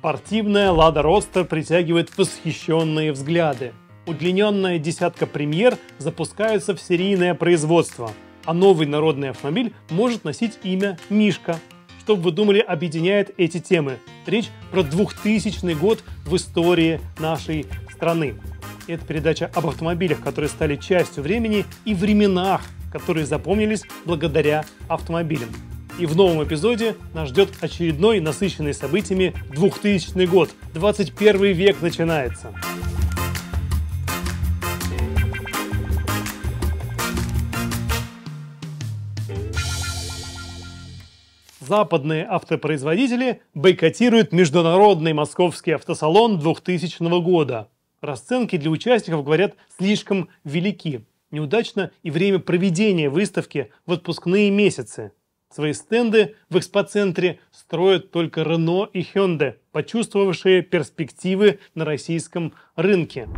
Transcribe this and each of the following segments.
Спортивная «Лада Ростер» притягивает восхищенные взгляды. Удлиненная десятка премьер запускается в серийное производство, а новый народный автомобиль может носить имя «Мишка», что вы думали объединяет эти темы. Речь про 2000 год в истории нашей страны. Это передача об автомобилях, которые стали частью времени и временах, которые запомнились благодаря автомобилям. И в новом эпизоде нас ждет очередной насыщенный событиями 2000 год. 21 век начинается. западные автопроизводители бойкотируют международный московский автосалон 2000 года. Расценки для участников, говорят, слишком велики. Неудачно и время проведения выставки в отпускные месяцы. Свои стенды в экспоцентре строят только Рено и Hyundai, почувствовавшие перспективы на российском рынке.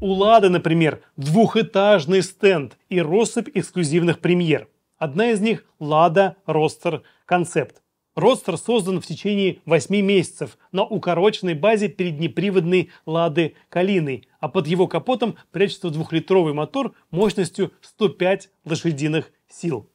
У Лады, например, двухэтажный стенд и россыпь эксклюзивных премьер. Одна из них – Лада Ростер Концепт. Ростер создан в течение 8 месяцев на укороченной базе переднеприводной Лады Калины, а под его капотом прячется двухлитровый мотор мощностью 105 лошадиных сил.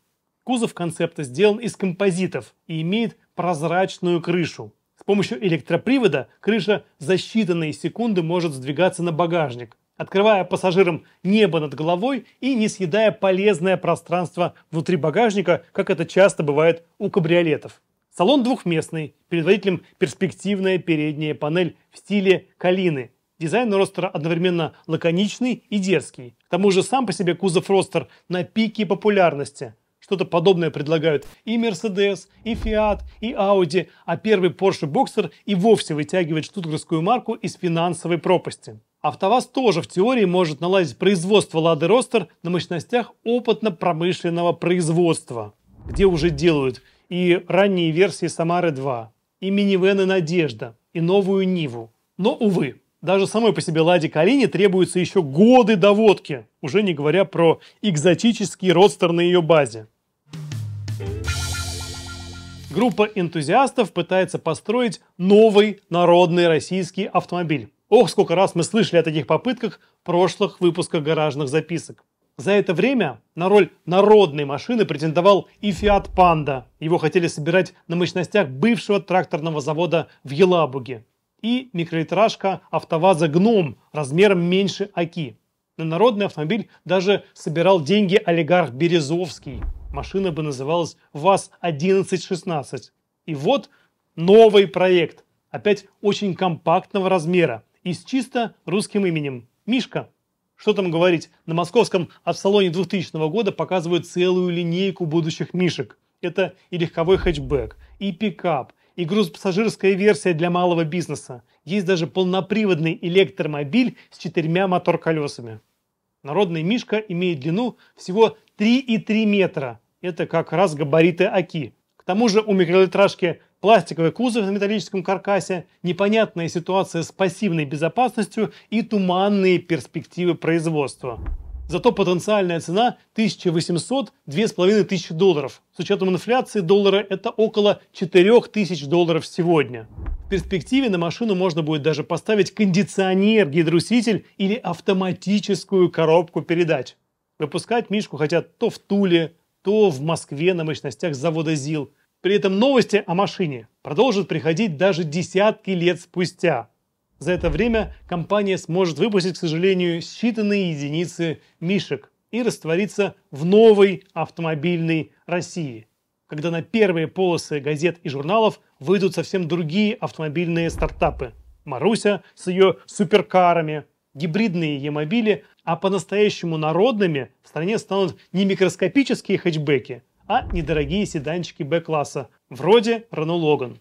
Кузов концепта сделан из композитов и имеет прозрачную крышу. С помощью электропривода крыша за считанные секунды может сдвигаться на багажник, открывая пассажирам небо над головой и не съедая полезное пространство внутри багажника, как это часто бывает у кабриолетов. Салон двухместный, перед водителем перспективная передняя панель в стиле калины. Дизайн Ростера одновременно лаконичный и дерзкий. К тому же сам по себе кузов Ростер на пике популярности – что-то подобное предлагают и Mercedes, и Fiat, и Audi, а первый Porsche Boxer и вовсе вытягивает штутгарскую марку из финансовой пропасти. АвтоВАЗ тоже в теории может наладить производство Лады Ростер на мощностях опытно-промышленного производства, где уже делают и ранние версии Самары 2, и минивены Надежда, и новую Ниву. Но, увы, даже самой по себе Ладе Калине требуются еще годы доводки, уже не говоря про экзотический родстер на ее базе группа энтузиастов пытается построить новый народный российский автомобиль. Ох, сколько раз мы слышали о таких попытках в прошлых выпусках гаражных записок. За это время на роль народной машины претендовал и Fiat Panda. Его хотели собирать на мощностях бывшего тракторного завода в Елабуге. И микролитражка автоваза «Гном» размером меньше «Аки». На народный автомобиль даже собирал деньги олигарх Березовский – машина бы называлась ВАЗ-1116. И вот новый проект, опять очень компактного размера и с чисто русским именем – Мишка. Что там говорить, на московском автосалоне 2000 года показывают целую линейку будущих Мишек. Это и легковой хэтчбэк, и пикап, и грузопассажирская версия для малого бизнеса. Есть даже полноприводный электромобиль с четырьмя мотор-колесами. Народный Мишка имеет длину всего 3,3 метра, это как раз габариты АКИ. К тому же у микролитражки пластиковый кузов на металлическом каркасе, непонятная ситуация с пассивной безопасностью и туманные перспективы производства. Зато потенциальная цена 1800-2500 долларов. С учетом инфляции доллара это около 4000 долларов сегодня. В перспективе на машину можно будет даже поставить кондиционер, гидруситель или автоматическую коробку передач. Выпускать Мишку хотят то в Туле, то в Москве на мощностях завода ЗИЛ. При этом новости о машине продолжат приходить даже десятки лет спустя. За это время компания сможет выпустить, к сожалению, считанные единицы мишек и раствориться в новой автомобильной России, когда на первые полосы газет и журналов выйдут совсем другие автомобильные стартапы. Маруся с ее суперкарами, гибридные e-мобили, а по-настоящему народными в стране станут не микроскопические хэтчбеки, а недорогие седанчики Б-класса, вроде Рено Логан.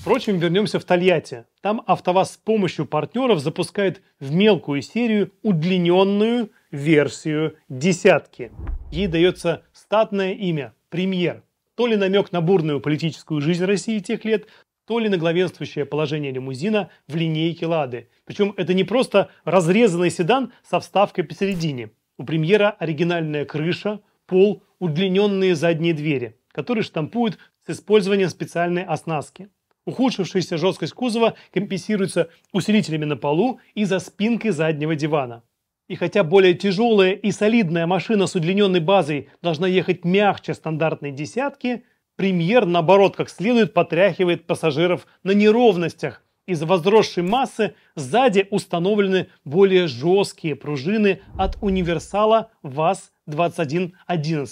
Впрочем, вернемся в Тольятти. Там АвтоВАЗ с помощью партнеров запускает в мелкую серию удлиненную версию «десятки». Ей дается статное имя – «Премьер». То ли намек на бурную политическую жизнь России тех лет, то ли на главенствующее положение лимузина в линейке «Лады». Причем это не просто разрезанный седан со вставкой посередине. У «Премьера» оригинальная крыша, пол, удлиненные задние двери, которые штампуют с использованием специальной оснастки. Ухудшившаяся жесткость кузова компенсируется усилителями на полу и за спинкой заднего дивана. И хотя более тяжелая и солидная машина с удлиненной базой должна ехать мягче стандартной десятки – премьер, наоборот, как следует потряхивает пассажиров на неровностях. Из возросшей массы сзади установлены более жесткие пружины от универсала ВАЗ-2111.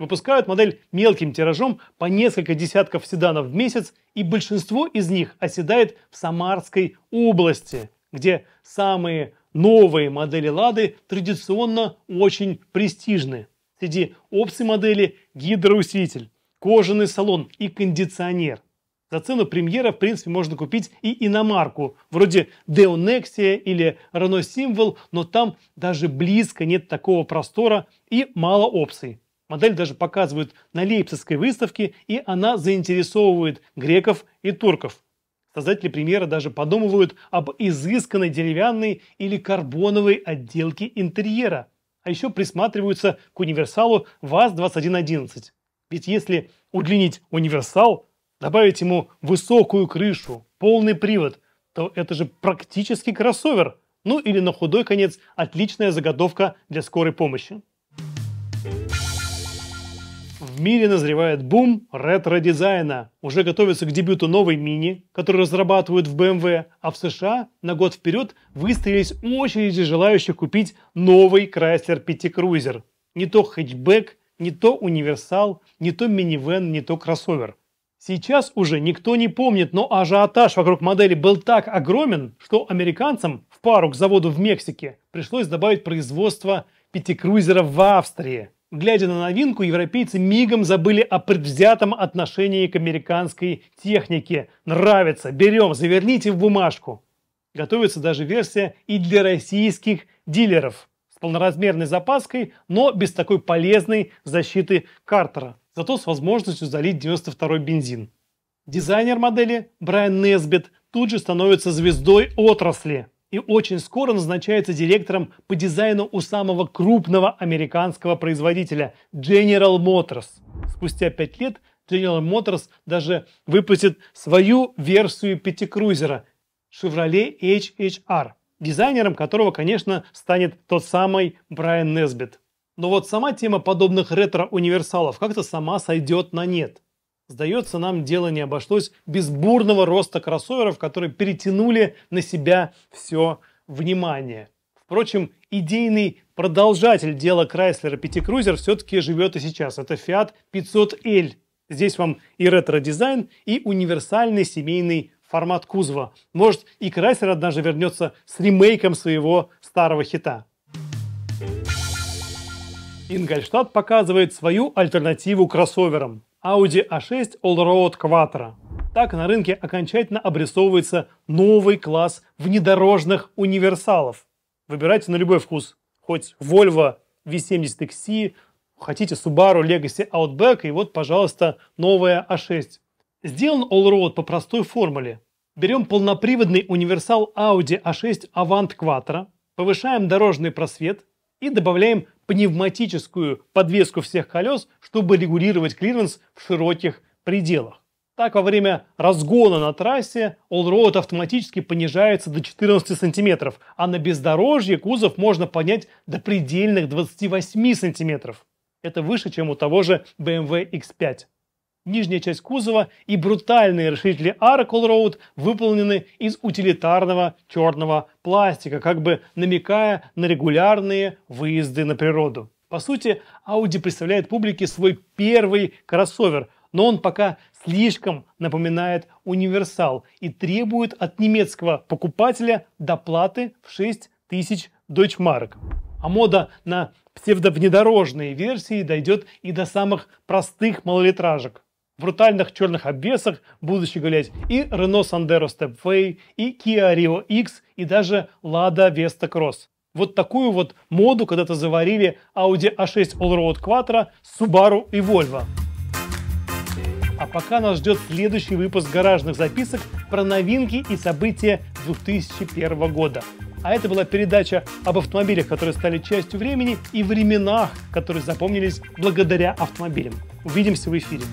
Выпускают модель мелким тиражом по несколько десятков седанов в месяц, и большинство из них оседает в Самарской области, где самые новые модели «Лады» традиционно очень престижны. Среди опций модели – гидроусилитель кожаный салон и кондиционер. За цену премьера, в принципе, можно купить и иномарку, вроде Deo Nexia или Renault Symbol, но там даже близко нет такого простора и мало опций. Модель даже показывают на Лейпцигской выставке, и она заинтересовывает греков и турков. Создатели премьера даже подумывают об изысканной деревянной или карбоновой отделке интерьера. А еще присматриваются к универсалу ВАЗ-2111. Ведь если удлинить универсал, добавить ему высокую крышу, полный привод, то это же практически кроссовер. Ну или на худой конец отличная заготовка для скорой помощи. В мире назревает бум ретро-дизайна. Уже готовится к дебюту новой мини, которую разрабатывают в BMW, эм а в США на год вперед выстроились очереди желающих купить новый Chrysler Cruiser. Не то хэтчбэк, не то универсал, не то минивэн, не то кроссовер. Сейчас уже никто не помнит, но ажиотаж вокруг модели был так огромен, что американцам в пару к заводу в Мексике пришлось добавить производство пятикрузеров в Австрии. Глядя на новинку, европейцы мигом забыли о предвзятом отношении к американской технике. Нравится, берем, заверните в бумажку. Готовится даже версия и для российских дилеров полноразмерной запаской, но без такой полезной защиты картера, зато с возможностью залить 92-й бензин. Дизайнер модели Брайан Несбит тут же становится звездой отрасли и очень скоро назначается директором по дизайну у самого крупного американского производителя General Motors. Спустя пять лет General Motors даже выпустит свою версию пятикрузера Chevrolet HHR дизайнером которого, конечно, станет тот самый Брайан Несбит. Но вот сама тема подобных ретро-универсалов как-то сама сойдет на нет. Сдается нам, дело не обошлось без бурного роста кроссоверов, которые перетянули на себя все внимание. Впрочем, идейный продолжатель дела Chrysler Пятикрузер все-таки живет и сейчас. Это Fiat 500L. Здесь вам и ретро-дизайн, и универсальный семейный формат кузова. Может, и Крайсер однажды вернется с ремейком своего старого хита. Ингольштадт показывает свою альтернативу кроссоверам – Audi A6 Allroad Quattro. Так на рынке окончательно обрисовывается новый класс внедорожных универсалов. Выбирайте на любой вкус. Хоть Volvo V70 XC, хотите Subaru Legacy Outback и вот, пожалуйста, новая A6. Сделан all-road по простой формуле. Берем полноприводный универсал Audi A6 Avant Quattro, повышаем дорожный просвет и добавляем пневматическую подвеску всех колес, чтобы регулировать клиренс в широких пределах. Так, во время разгона на трассе Allroad автоматически понижается до 14 сантиметров, а на бездорожье кузов можно поднять до предельных 28 сантиметров. Это выше, чем у того же BMW X5 нижняя часть кузова и брутальные расширители Aracle Road выполнены из утилитарного черного пластика, как бы намекая на регулярные выезды на природу. По сути, Audi представляет публике свой первый кроссовер, но он пока слишком напоминает универсал и требует от немецкого покупателя доплаты в 6 тысяч дойчмарок. А мода на псевдовнедорожные версии дойдет и до самых простых малолитражек брутальных черных обвесах, будучи гулять, и Renault Sandero Stepway, и Kia Rio X, и даже Lada Vesta Cross. Вот такую вот моду когда-то заварили Audi A6 Allroad Quattro, Subaru и Volvo. А пока нас ждет следующий выпуск гаражных записок про новинки и события 2001 года. А это была передача об автомобилях, которые стали частью времени и временах, которые запомнились благодаря автомобилям. Увидимся в эфире.